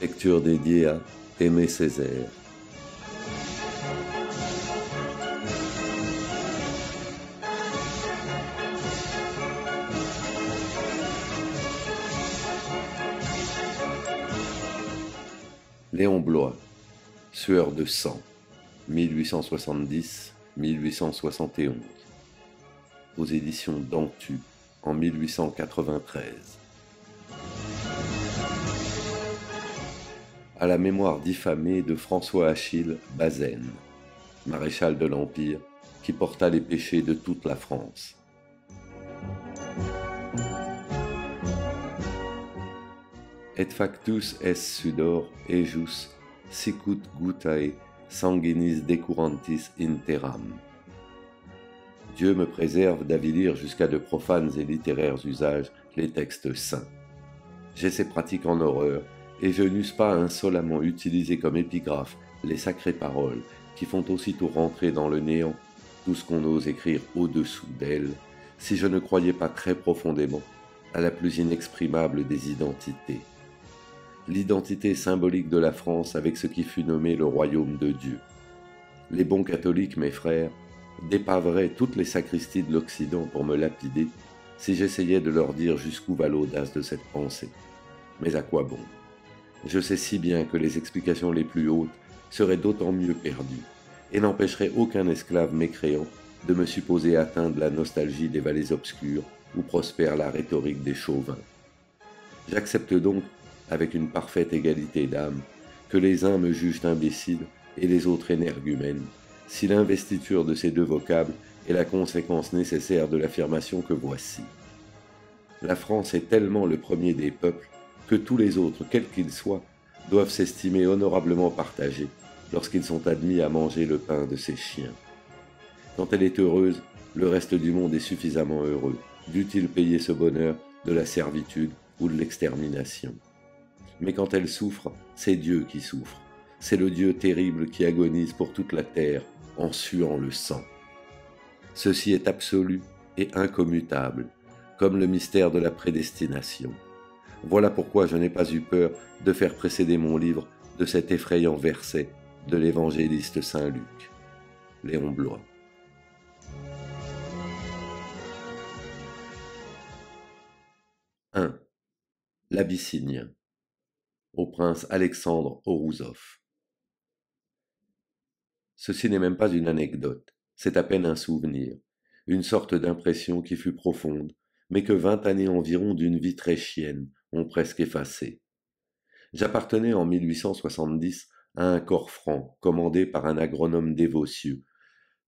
Lecture dédiée à Aimé Césaire. Léon Blois, Sueur de sang, 1870-1871, aux éditions Dantu en 1893. à la mémoire diffamée de François Achille Bazaine, maréchal de l'Empire, qui porta les péchés de toute la France. Et factus est sudor ejus sicut gutae sanguinis decurantis interam. Dieu me préserve d'avilir jusqu'à de profanes et littéraires usages les textes saints. J'ai ces pratiques en horreur et je n'eusse pas insolemment utilisé comme épigraphe les sacrées paroles qui font aussitôt rentrer dans le néant tout ce qu'on ose écrire au-dessous d'elles, si je ne croyais pas très profondément à la plus inexprimable des identités. L'identité symbolique de la France avec ce qui fut nommé le royaume de Dieu. Les bons catholiques, mes frères, dépaveraient toutes les sacristies de l'Occident pour me lapider si j'essayais de leur dire jusqu'où va l'audace de cette pensée. Mais à quoi bon je sais si bien que les explications les plus hautes seraient d'autant mieux perdues, et n'empêcheraient aucun esclave mécréant de me supposer atteindre la nostalgie des vallées obscures où prospère la rhétorique des chauvins. J'accepte donc, avec une parfaite égalité d'âme, que les uns me jugent imbécile et les autres énergumène, si l'investiture de ces deux vocables est la conséquence nécessaire de l'affirmation que voici. La France est tellement le premier des peuples que tous les autres, quels qu'ils soient, doivent s'estimer honorablement partagés lorsqu'ils sont admis à manger le pain de ses chiens. Quand elle est heureuse, le reste du monde est suffisamment heureux. Dût-il payer ce bonheur de la servitude ou de l'extermination Mais quand elle souffre, c'est Dieu qui souffre. C'est le Dieu terrible qui agonise pour toute la terre en suant le sang. Ceci est absolu et incommutable, comme le mystère de la prédestination. Voilà pourquoi je n'ai pas eu peur de faire précéder mon livre de cet effrayant verset de l'évangéliste Saint Luc. Léon Blois. l'Abyssinien, au prince Alexandre Orouzov. Ceci n'est même pas une anecdote, c'est à peine un souvenir, une sorte d'impression qui fut profonde, mais que vingt années environ d'une vie très chienne ont presque effacé. J'appartenais en 1870 à un corps franc commandé par un agronome dévotieux,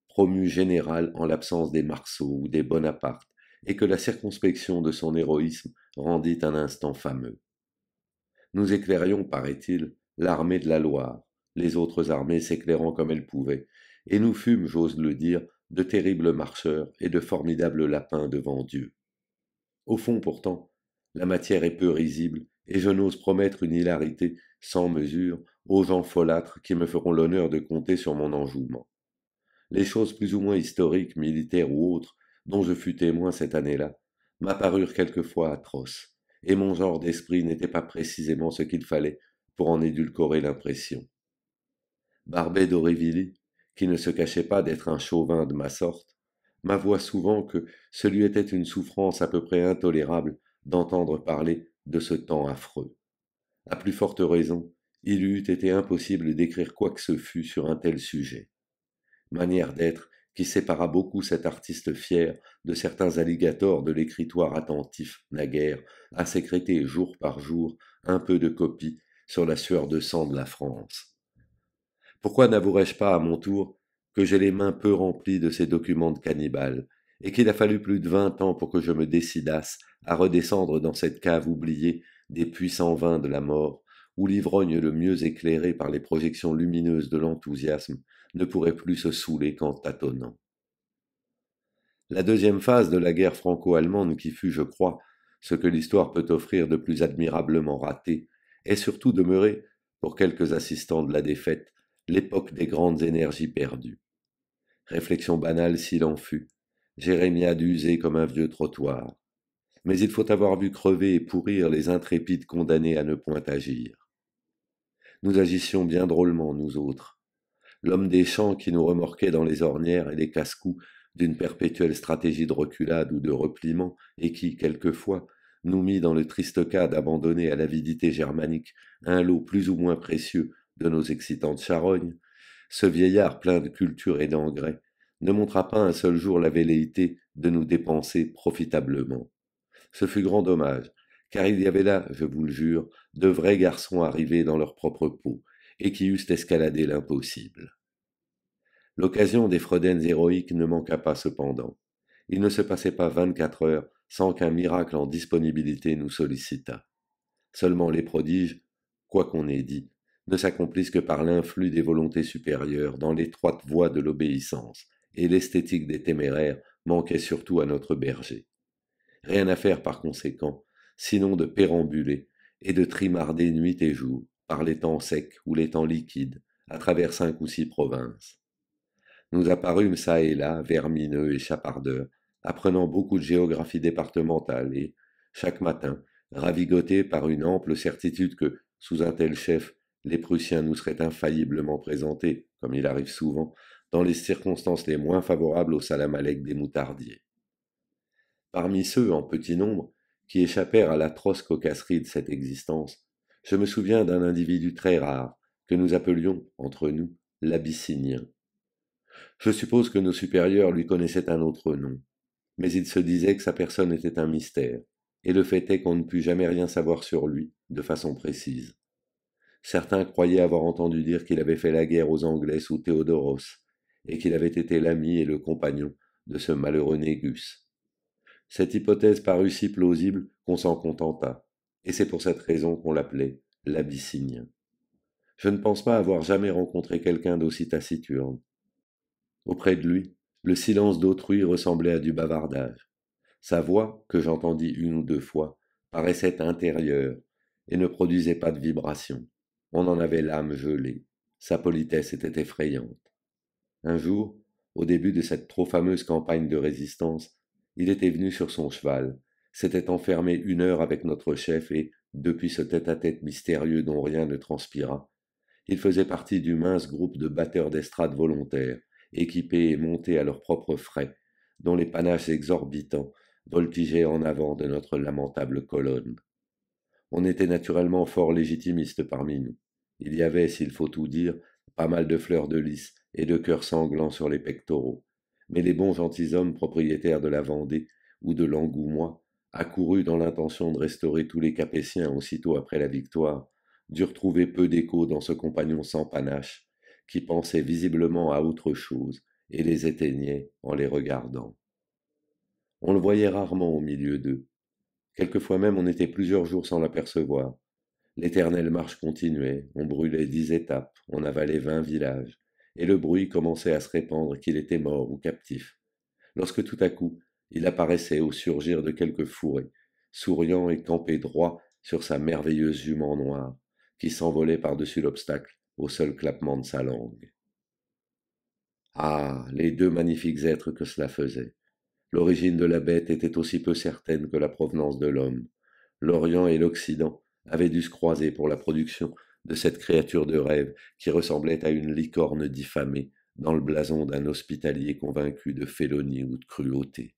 promu général en l'absence des Marceaux ou des Bonaparte, et que la circonspection de son héroïsme rendit un instant fameux. Nous éclairions, paraît-il, l'armée de la Loire, les autres armées s'éclairant comme elles pouvaient, et nous fûmes, j'ose le dire, de terribles marcheurs et de formidables lapins devant Dieu. Au fond pourtant, la matière est peu risible, et je n'ose promettre une hilarité sans mesure aux gens folâtres qui me feront l'honneur de compter sur mon enjouement. Les choses plus ou moins historiques, militaires ou autres, dont je fus témoin cette année-là, m'apparurent quelquefois atroces, et mon genre d'esprit n'était pas précisément ce qu'il fallait pour en édulcorer l'impression. Barbet d'Aurevilly, qui ne se cachait pas d'être un chauvin de ma sorte, m'avoua souvent que ce lui était une souffrance à peu près intolérable d'entendre parler de ce temps affreux. À plus forte raison, il eût été impossible d'écrire quoi que ce fût sur un tel sujet. Manière d'être qui sépara beaucoup cet artiste fier de certains alligators de l'écritoire attentif, naguère, à sécréter jour par jour un peu de copie sur la sueur de sang de la France. Pourquoi n'avouerais-je pas à mon tour que j'ai les mains peu remplies de ces documents de cannibales et qu'il a fallu plus de vingt ans pour que je me décidasse à redescendre dans cette cave oubliée des puissants vins de la mort, où l'ivrogne le mieux éclairé par les projections lumineuses de l'enthousiasme ne pourrait plus se saouler qu'en tâtonnant. La deuxième phase de la guerre franco-allemande qui fut, je crois, ce que l'histoire peut offrir de plus admirablement raté, est surtout demeurée, pour quelques assistants de la défaite, l'époque des grandes énergies perdues. Réflexion banale s'il en fut, Jérémie a comme un vieux trottoir. Mais il faut avoir vu crever et pourrir les intrépides condamnés à ne point agir. Nous agissions bien drôlement, nous autres. L'homme des champs qui nous remorquait dans les ornières et les casse-coups d'une perpétuelle stratégie de reculade ou de repliement, et qui, quelquefois, nous mit dans le triste cas d'abandonner à l'avidité germanique un lot plus ou moins précieux de nos excitantes charognes, ce vieillard plein de culture et d'engrais ne montra pas un seul jour la velléité de nous dépenser profitablement. Ce fut grand dommage, car il y avait là, je vous le jure, de vrais garçons arrivés dans leur propre peau, et qui eussent escaladé l'impossible. L'occasion des fredaines héroïques ne manqua pas cependant. Il ne se passait pas vingt-quatre heures sans qu'un miracle en disponibilité nous sollicitât. Seulement les prodiges, quoi qu'on ait dit, ne s'accomplissent que par l'influx des volontés supérieures dans l'étroite voie de l'obéissance, et l'esthétique des téméraires manquait surtout à notre berger. Rien à faire par conséquent, sinon de pérambuler et de trimarder nuit et jour, par les temps secs ou les temps liquides, à travers cinq ou six provinces. Nous apparûmes çà et là, vermineux et chapardeurs, apprenant beaucoup de géographie départementale et, chaque matin, ravigotés par une ample certitude que, sous un tel chef, les Prussiens nous seraient infailliblement présentés, comme il arrive souvent, dans les circonstances les moins favorables au salam des moutardiers. Parmi ceux, en petit nombre, qui échappèrent à l'atroce cocasserie de cette existence, je me souviens d'un individu très rare, que nous appelions, entre nous, l'Abyssinien. Je suppose que nos supérieurs lui connaissaient un autre nom, mais il se disait que sa personne était un mystère, et le fait est qu'on ne put jamais rien savoir sur lui, de façon précise. Certains croyaient avoir entendu dire qu'il avait fait la guerre aux Anglais sous Théodoros, et qu'il avait été l'ami et le compagnon de ce malheureux Négus. Cette hypothèse parut si plausible qu'on s'en contenta, et c'est pour cette raison qu'on l'appelait l'Abyssinien. Je ne pense pas avoir jamais rencontré quelqu'un d'aussi taciturne. Auprès de lui, le silence d'autrui ressemblait à du bavardage. Sa voix, que j'entendis une ou deux fois, paraissait intérieure et ne produisait pas de vibration. On en avait l'âme gelée. Sa politesse était effrayante. Un jour, au début de cette trop fameuse campagne de résistance, il était venu sur son cheval, s'était enfermé une heure avec notre chef et, depuis ce tête-à-tête mystérieux dont rien ne transpira, il faisait partie du mince groupe de batteurs d'estrade volontaires, équipés et montés à leurs propres frais, dont les panaches exorbitants voltigeaient en avant de notre lamentable colonne. On était naturellement fort légitimiste parmi nous. Il y avait, s'il faut tout dire, pas mal de fleurs de lys et de cœurs sanglants sur les pectoraux. Mais les bons gentilshommes propriétaires de la Vendée ou de l'Angoumois, accourus dans l'intention de restaurer tous les Capétiens aussitôt après la victoire, durent trouver peu d'écho dans ce compagnon sans panache, qui pensait visiblement à autre chose et les éteignait en les regardant. On le voyait rarement au milieu d'eux. Quelquefois même on était plusieurs jours sans l'apercevoir, L'éternelle marche continuait, on brûlait dix étapes, on avalait vingt villages, et le bruit commençait à se répandre qu'il était mort ou captif. Lorsque tout à coup, il apparaissait au surgir de quelque fourré, souriant et campé droit sur sa merveilleuse jument noire, qui s'envolait par-dessus l'obstacle au seul clappement de sa langue. Ah, les deux magnifiques êtres que cela faisait. L'origine de la bête était aussi peu certaine que la provenance de l'homme. L'Orient et l'Occident avaient dû se croiser pour la production de cette créature de rêve qui ressemblait à une licorne diffamée dans le blason d'un hospitalier convaincu de félonie ou de cruauté.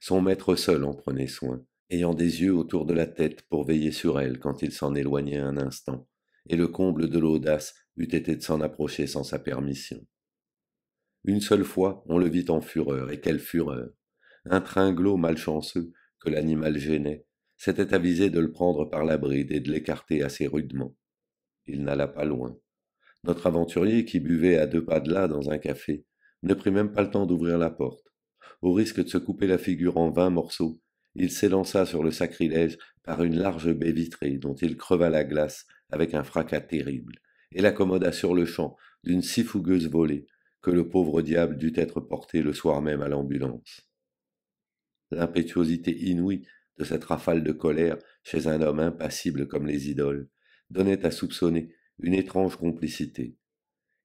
Son maître seul en prenait soin, ayant des yeux autour de la tête pour veiller sur elle quand il s'en éloignait un instant, et le comble de l'audace eût été de s'en approcher sans sa permission. Une seule fois, on le vit en fureur, et quelle fureur! Un tringlot malchanceux que l'animal gênait s'était avisé de le prendre par la bride et de l'écarter assez rudement. Il n'alla pas loin. Notre aventurier, qui buvait à deux pas de là dans un café, ne prit même pas le temps d'ouvrir la porte. Au risque de se couper la figure en vingt morceaux, il s'élança sur le sacrilège par une large baie vitrée dont il creva la glace avec un fracas terrible, et l'accommoda sur le champ d'une si fougueuse volée que le pauvre diable dut être porté le soir même à l'ambulance. L'impétuosité inouïe de cette rafale de colère chez un homme impassible comme les idoles, donnait à soupçonner une étrange complicité.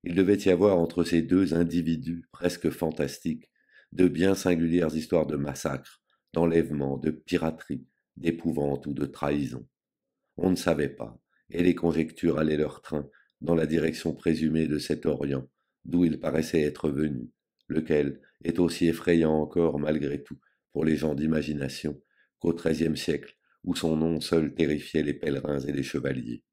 Il devait y avoir entre ces deux individus presque fantastiques de bien singulières histoires de massacres, d'enlèvements, de piraterie, d'épouvante ou de trahison. On ne savait pas, et les conjectures allaient leur train dans la direction présumée de cet Orient, d'où il paraissait être venu, lequel est aussi effrayant encore malgré tout pour les gens d'imagination qu'au XIIIe siècle, où son nom seul terrifiait les pèlerins et les chevaliers.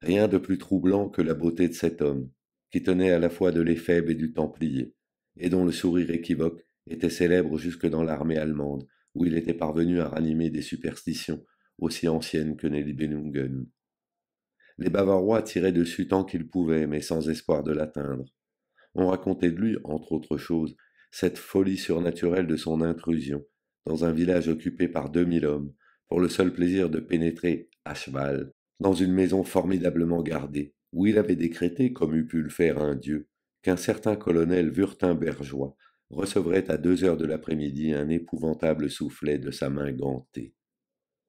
Rien de plus troublant que la beauté de cet homme, qui tenait à la fois de l'éphèbe et du templier, et dont le sourire équivoque était célèbre jusque dans l'armée allemande, où il était parvenu à ranimer des superstitions aussi anciennes que Benungen. Les Bavarois tiraient dessus tant qu'ils pouvaient, mais sans espoir de l'atteindre. On racontait de lui, entre autres choses, cette folie surnaturelle de son intrusion, dans un village occupé par deux mille hommes, pour le seul plaisir de pénétrer, à cheval, dans une maison formidablement gardée, où il avait décrété, comme eût pu le faire un dieu, qu'un certain colonel Wurtembergeois recevrait à deux heures de l'après-midi un épouvantable soufflet de sa main gantée.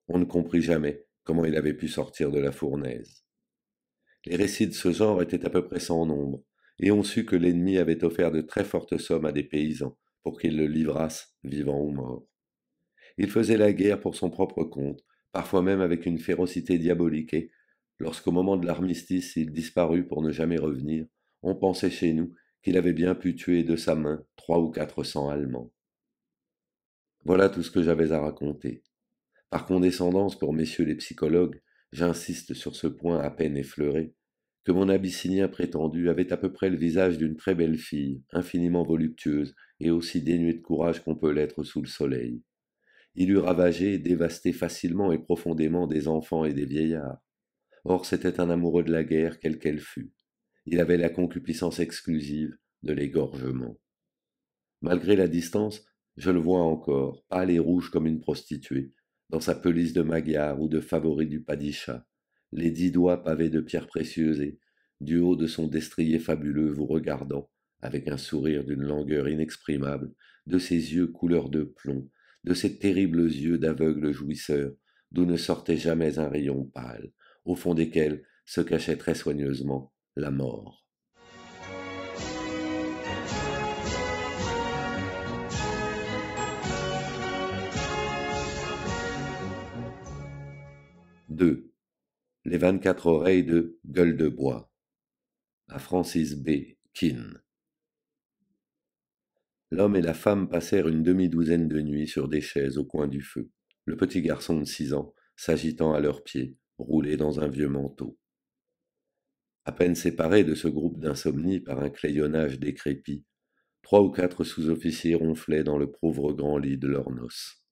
On ne comprit jamais comment il avait pu sortir de la fournaise. Les récits de ce genre étaient à peu près sans nombre, et on sut que l'ennemi avait offert de très fortes sommes à des paysans pour qu'ils le livrassent, vivant ou mort. Il faisait la guerre pour son propre compte, parfois même avec une férocité diabolique, lorsqu'au moment de l'armistice il disparut pour ne jamais revenir, on pensait chez nous qu'il avait bien pu tuer de sa main trois ou quatre cents Allemands. Voilà tout ce que j'avais à raconter. Par condescendance pour messieurs les psychologues, j'insiste sur ce point à peine effleuré, que mon abyssinien prétendu avait à peu près le visage d'une très belle fille, infiniment voluptueuse et aussi dénuée de courage qu'on peut l'être sous le soleil. Il eût ravagé et dévasté facilement et profondément des enfants et des vieillards. Or c'était un amoureux de la guerre, quelle qu'elle fût. Il avait la concupiscence exclusive de l'égorgement. Malgré la distance, je le vois encore, pâle et rouge comme une prostituée, dans sa pelisse de magyar ou de favori du padichat, les dix doigts pavés de pierres précieuses et, du haut de son destrier fabuleux, vous regardant, avec un sourire d'une langueur inexprimable, de ses yeux couleur de plomb, de ces terribles yeux d'aveugle jouisseur, d'où ne sortait jamais un rayon pâle, au fond desquels se cachait très soigneusement la mort. Les vingt-quatre oreilles de Gueule de Bois à Francis B. Keane. L'homme et la femme passèrent une demi-douzaine de nuits sur des chaises au coin du feu, le petit garçon de six ans s'agitant à leurs pieds, roulé dans un vieux manteau. À peine séparés de ce groupe d'insomnies par un clayonnage décrépit, trois ou quatre sous-officiers ronflaient dans le pauvre grand lit de leurs noces.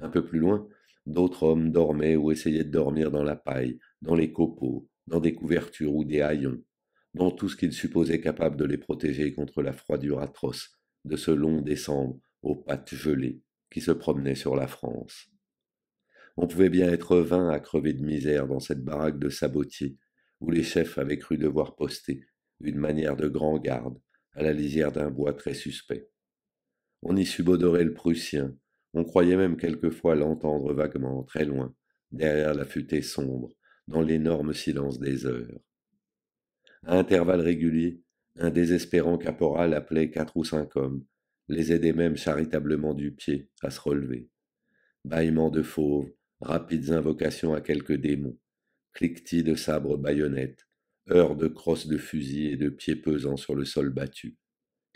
Un peu plus loin, d'autres hommes dormaient ou essayaient de dormir dans la paille, dans les copeaux, dans des couvertures ou des haillons, dans tout ce qu'ils supposaient capable de les protéger contre la froidure atroce de ce long décembre aux pattes gelées qui se promenaient sur la France. On pouvait bien être vain à crever de misère dans cette baraque de sabotiers, où les chefs avaient cru devoir poster, une manière de grand garde, à la lisière d'un bois très suspect. On y subodorait le Prussien, on croyait même quelquefois l'entendre vaguement, très loin, derrière la futaie sombre, dans l'énorme silence des heures. À intervalles réguliers, un désespérant caporal appelait quatre ou cinq hommes, les aidait même charitablement du pied à se relever. Bâillements de fauves, rapides invocations à quelques démons, cliquetis de sabres baïonnettes, heurts de crosses de fusil et de pieds pesants sur le sol battu,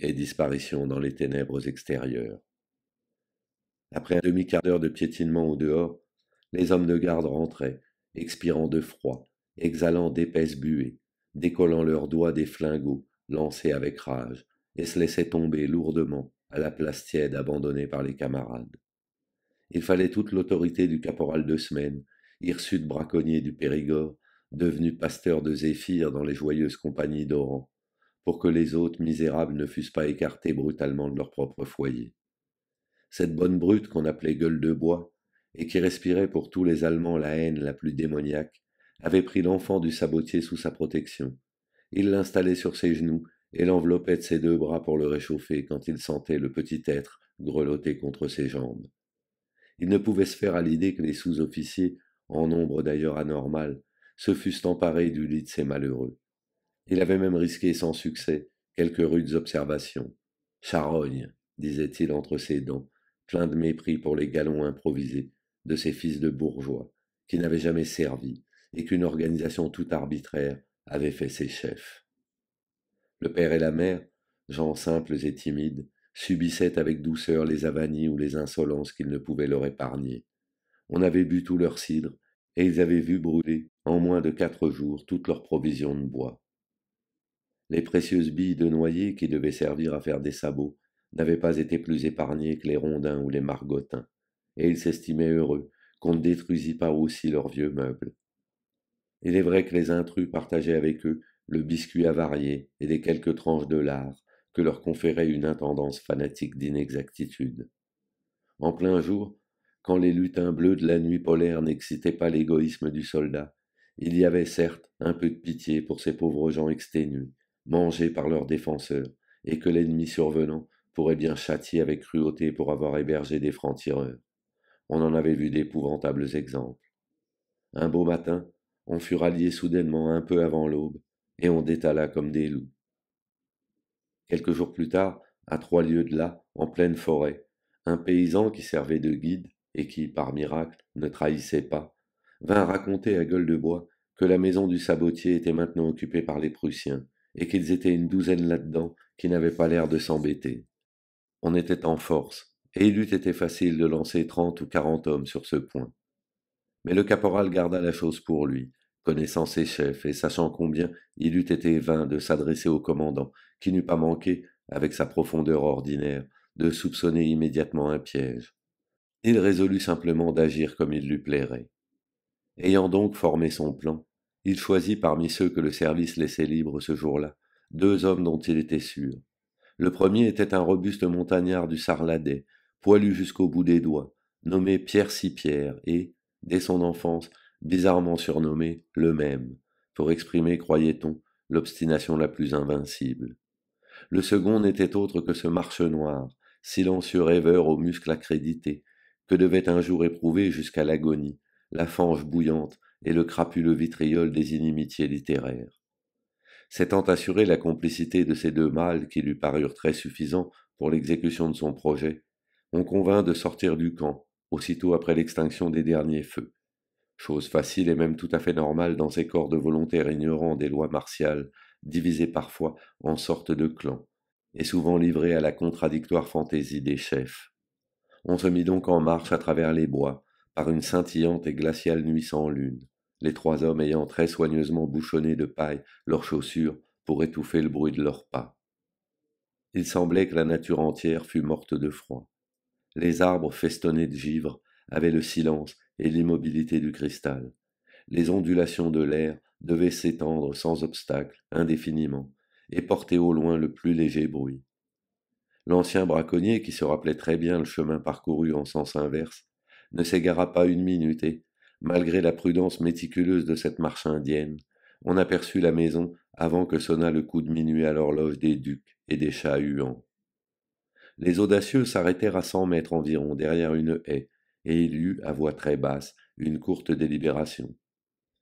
et disparition dans les ténèbres extérieures. Après un demi-quart d'heure de piétinement au dehors, les hommes de garde rentraient, expirant de froid, exhalant d'épaisses buées, décollant leurs doigts des flingots, lancé avec rage, et se laissait tomber lourdement à la place tiède abandonnée par les camarades. Il fallait toute l'autorité du caporal de semaine, hirsute braconnier du Périgord, devenu pasteur de Zéphyr dans les joyeuses compagnies d'Oran, pour que les autres misérables ne fussent pas écartés brutalement de leur propre foyer. Cette bonne brute qu'on appelait gueule de bois, et qui respirait pour tous les Allemands la haine la plus démoniaque, avait pris l'enfant du sabotier sous sa protection, il l'installait sur ses genoux et l'enveloppait de ses deux bras pour le réchauffer quand il sentait le petit être grelotter contre ses jambes. Il ne pouvait se faire à l'idée que les sous-officiers, en nombre d'ailleurs anormal, se fussent emparés du lit de ces malheureux. Il avait même risqué sans succès quelques rudes observations. Charogne, disait-il entre ses dents, plein de mépris pour les galons improvisés de ces fils de bourgeois, qui n'avaient jamais servi, et qu'une organisation tout arbitraire avaient fait ses chefs. Le père et la mère, gens simples et timides, subissaient avec douceur les avanies ou les insolences qu'ils ne pouvaient leur épargner. On avait bu tout leur cidre, et ils avaient vu brûler, en moins de quatre jours, toutes leurs provisions de bois. Les précieuses billes de noyer qui devaient servir à faire des sabots n'avaient pas été plus épargnées que les rondins ou les margotins, et ils s'estimaient heureux qu'on ne détruisît pas aussi leurs vieux meubles, il est vrai que les intrus partageaient avec eux le biscuit avarié et les quelques tranches de lard que leur conférait une intendance fanatique d'inexactitude. En plein jour, quand les lutins bleus de la nuit polaire n'excitaient pas l'égoïsme du soldat, il y avait certes un peu de pitié pour ces pauvres gens exténués, mangés par leurs défenseurs, et que l'ennemi survenant pourrait bien châtier avec cruauté pour avoir hébergé des francs-tireurs. On en avait vu d'épouvantables exemples. Un beau matin, on fut ralliés soudainement un peu avant l'aube, et on détala comme des loups. Quelques jours plus tard, à trois lieues de là, en pleine forêt, un paysan qui servait de guide, et qui, par miracle, ne trahissait pas, vint raconter à gueule de bois que la maison du sabotier était maintenant occupée par les Prussiens, et qu'ils étaient une douzaine là-dedans qui n'avaient pas l'air de s'embêter. On était en force, et il eût été facile de lancer trente ou quarante hommes sur ce point. Mais le caporal garda la chose pour lui, Connaissant ses chefs et sachant combien il eût été vain de s'adresser au commandant, qui n'eût pas manqué, avec sa profondeur ordinaire, de soupçonner immédiatement un piège. Il résolut simplement d'agir comme il lui plairait. Ayant donc formé son plan, il choisit parmi ceux que le service laissait libres ce jour-là, deux hommes dont il était sûr. Le premier était un robuste montagnard du Sarladais, poilu jusqu'au bout des doigts, nommé Pierre Sipierre et, dès son enfance, bizarrement surnommé le même, pour exprimer, croyait-on, l'obstination la plus invincible. Le second n'était autre que ce marche noir, silencieux rêveur aux muscles accrédités, que devait un jour éprouver jusqu'à l'agonie, la fange bouillante et le crapuleux vitriol des inimitiés littéraires. S'étant assuré la complicité de ces deux mâles qui lui parurent très suffisants pour l'exécution de son projet, on convint de sortir du camp, aussitôt après l'extinction des derniers feux chose facile et même tout à fait normale dans ces corps de volontaires ignorants des lois martiales, divisés parfois en sortes de clans, et souvent livrés à la contradictoire fantaisie des chefs. On se mit donc en marche à travers les bois, par une scintillante et glaciale nuit sans lune, les trois hommes ayant très soigneusement bouchonné de paille leurs chaussures pour étouffer le bruit de leurs pas. Il semblait que la nature entière fût morte de froid. Les arbres festonnés de givre avait le silence et l'immobilité du cristal. Les ondulations de l'air devaient s'étendre sans obstacle, indéfiniment, et porter au loin le plus léger bruit. L'ancien braconnier, qui se rappelait très bien le chemin parcouru en sens inverse, ne s'égara pas une minute et, malgré la prudence méticuleuse de cette marche indienne, on aperçut la maison avant que sonnât le coup de minuit à l'horloge des ducs et des chats huants. Les audacieux s'arrêtèrent à cent mètres environ derrière une haie, et il eut, à voix très basse, une courte délibération.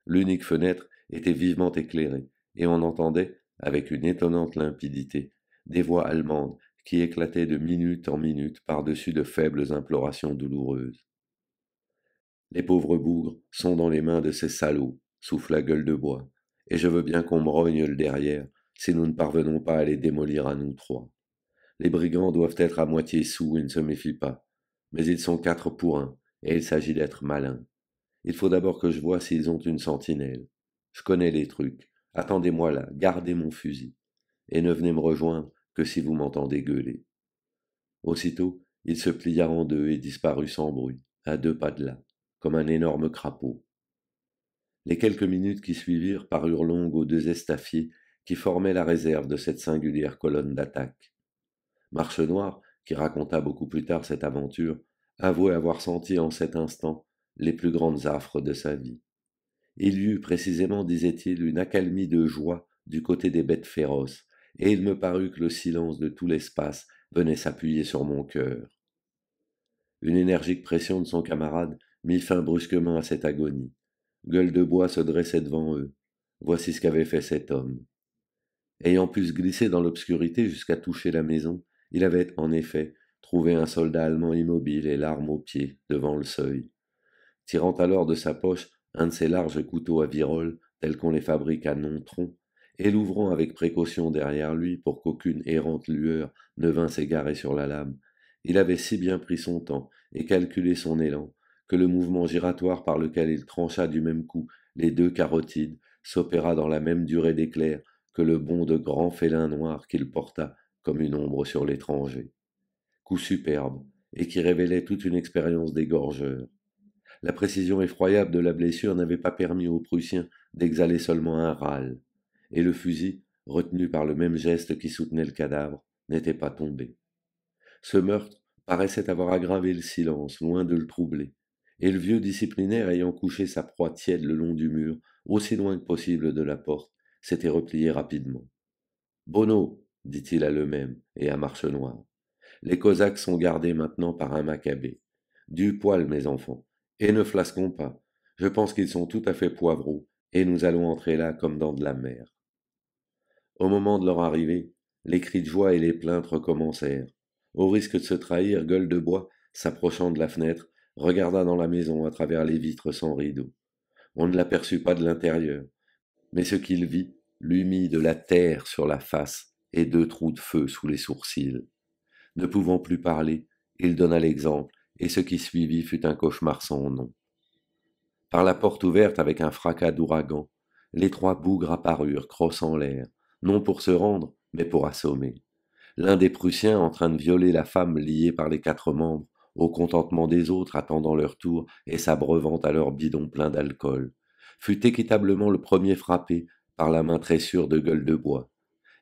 L'unique fenêtre était vivement éclairée, et on entendait, avec une étonnante limpidité, des voix allemandes qui éclataient de minute en minute par-dessus de faibles implorations douloureuses. Les pauvres bougres sont dans les mains de ces salauds, souffle la gueule de bois, et je veux bien qu'on me rogne le derrière si nous ne parvenons pas à les démolir à nous trois. Les brigands doivent être à moitié sous et ne se méfient pas mais ils sont quatre pour un, et il s'agit d'être malin. Il faut d'abord que je voie s'ils ont une sentinelle. Je connais les trucs. Attendez-moi là, gardez mon fusil, et ne venez me rejoindre que si vous m'entendez gueuler. Aussitôt, il se plia en deux et disparut sans bruit, à deux pas de là, comme un énorme crapaud. Les quelques minutes qui suivirent parurent longues aux deux estafiers qui formaient la réserve de cette singulière colonne d'attaque. Marche Noire qui raconta beaucoup plus tard cette aventure, avouait avoir senti en cet instant les plus grandes affres de sa vie. Il y eut précisément, disait-il, une accalmie de joie du côté des bêtes féroces, et il me parut que le silence de tout l'espace venait s'appuyer sur mon cœur. Une énergique pression de son camarade mit fin brusquement à cette agonie. Gueule de bois se dressait devant eux. Voici ce qu'avait fait cet homme. Ayant pu se glisser dans l'obscurité jusqu'à toucher la maison, il avait, en effet, trouvé un soldat allemand immobile et l'arme au pied, devant le seuil. Tirant alors de sa poche un de ces larges couteaux à virole, tels qu'on les fabrique à Nontron, et l'ouvrant avec précaution derrière lui pour qu'aucune errante lueur ne vînt s'égarer sur la lame, il avait si bien pris son temps et calculé son élan que le mouvement giratoire par lequel il trancha du même coup les deux carotides s'opéra dans la même durée d'éclair que le bond de grand félin noir qu'il porta comme une ombre sur l'étranger. Coup superbe, et qui révélait toute une expérience d'égorgeur. La précision effroyable de la blessure n'avait pas permis aux Prussiens d'exhaler seulement un râle, et le fusil, retenu par le même geste qui soutenait le cadavre, n'était pas tombé. Ce meurtre paraissait avoir aggravé le silence, loin de le troubler, et le vieux disciplinaire ayant couché sa proie tiède le long du mur, aussi loin que possible de la porte, s'était replié rapidement. Bono, dit-il à eux mêmes et à Marchenoir. Les Cosaques sont gardés maintenant par un Maccabée. Du poil, mes enfants, et ne flasquons pas. Je pense qu'ils sont tout à fait poivreaux et nous allons entrer là comme dans de la mer. Au moment de leur arrivée, les cris de joie et les plaintes recommencèrent. Au risque de se trahir, Gueule de Bois, s'approchant de la fenêtre, regarda dans la maison à travers les vitres sans rideaux. On ne l'aperçut pas de l'intérieur, mais ce qu'il vit lui mit de la terre sur la face et deux trous de feu sous les sourcils. Ne pouvant plus parler, il donna l'exemple, et ce qui suivit fut un cauchemar sans nom. Par la porte ouverte avec un fracas d'ouragan, les trois bougres apparurent, crossant l'air, non pour se rendre, mais pour assommer. L'un des Prussiens, en train de violer la femme liée par les quatre membres, au contentement des autres attendant leur tour et s'abreuvant à leur bidon plein d'alcool, fut équitablement le premier frappé par la main très sûre de gueule de bois.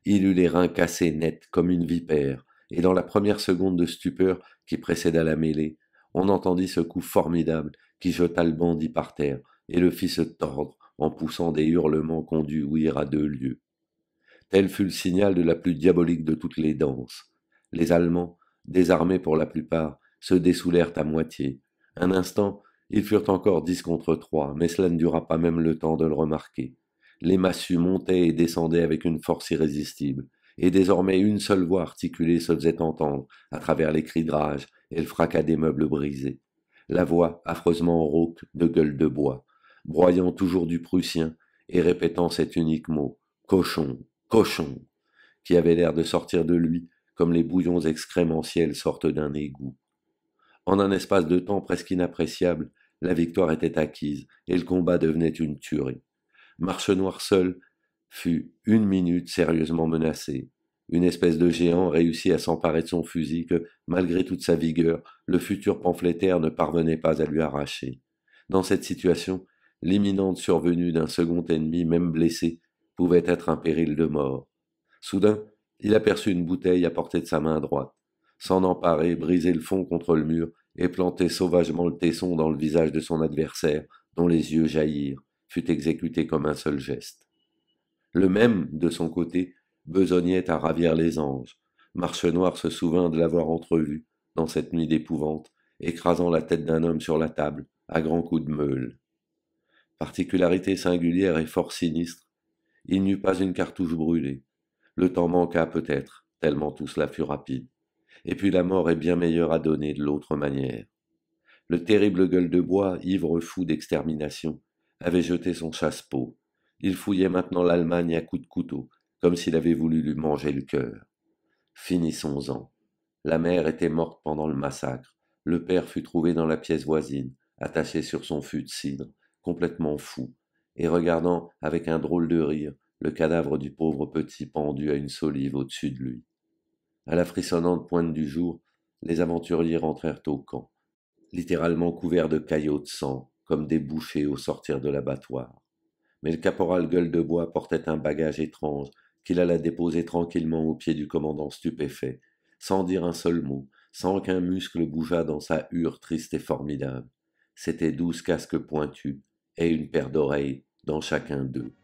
Il eut les reins cassés nets comme une vipère, et dans la première seconde de stupeur qui précéda la mêlée, on entendit ce coup formidable qui jeta le bandit par terre et le fit se tordre en poussant des hurlements qu'on dut ouïr à deux lieues. Tel fut le signal de la plus diabolique de toutes les danses. Les Allemands, désarmés pour la plupart, se dessoulèrent à moitié. Un instant, ils furent encore dix contre trois, mais cela ne dura pas même le temps de le remarquer les massues montaient et descendaient avec une force irrésistible, et désormais une seule voix articulée se faisait entendre à travers les cris de rage et le fracas des meubles brisés. La voix affreusement rauque de gueule de bois, broyant toujours du prussien et répétant cet unique mot cochon, cochon, qui avait l'air de sortir de lui comme les bouillons excrémentiels sortent d'un égout. En un espace de temps presque inappréciable, la victoire était acquise et le combat devenait une tuerie. Marche Noire seul, fut une minute sérieusement menacé. Une espèce de géant réussit à s'emparer de son fusil que, malgré toute sa vigueur, le futur pamphlétaire ne parvenait pas à lui arracher. Dans cette situation, l'imminente survenue d'un second ennemi, même blessé, pouvait être un péril de mort. Soudain, il aperçut une bouteille à portée de sa main droite. S'en emparer, briser le fond contre le mur et planter sauvagement le tesson dans le visage de son adversaire, dont les yeux jaillirent fut exécuté comme un seul geste. Le même, de son côté, besognait à ravir les anges. Marchenoir se souvint de l'avoir entrevu, dans cette nuit d'épouvante, écrasant la tête d'un homme sur la table, à grands coups de meule. Particularité singulière et fort sinistre, il n'y eut pas une cartouche brûlée. Le temps manqua peut-être, tellement tout cela fut rapide. Et puis la mort est bien meilleure à donner de l'autre manière. Le terrible gueule de bois, ivre fou d'extermination, avait jeté son chasse pot Il fouillait maintenant l'Allemagne à coups de couteau, comme s'il avait voulu lui manger le cœur. Finissons-en. La mère était morte pendant le massacre. Le père fut trouvé dans la pièce voisine, attaché sur son fût de cidre, complètement fou, et regardant avec un drôle de rire le cadavre du pauvre petit pendu à une solive au-dessus de lui. À la frissonnante pointe du jour, les aventuriers rentrèrent au camp, littéralement couverts de caillots de sang, comme des bouchers au sortir de l'abattoir. Mais le caporal gueule de bois portait un bagage étrange qu'il alla déposer tranquillement au pied du commandant stupéfait, sans dire un seul mot, sans qu'un muscle bougeât dans sa hure triste et formidable. C'étaient douze casques pointus et une paire d'oreilles dans chacun d'eux.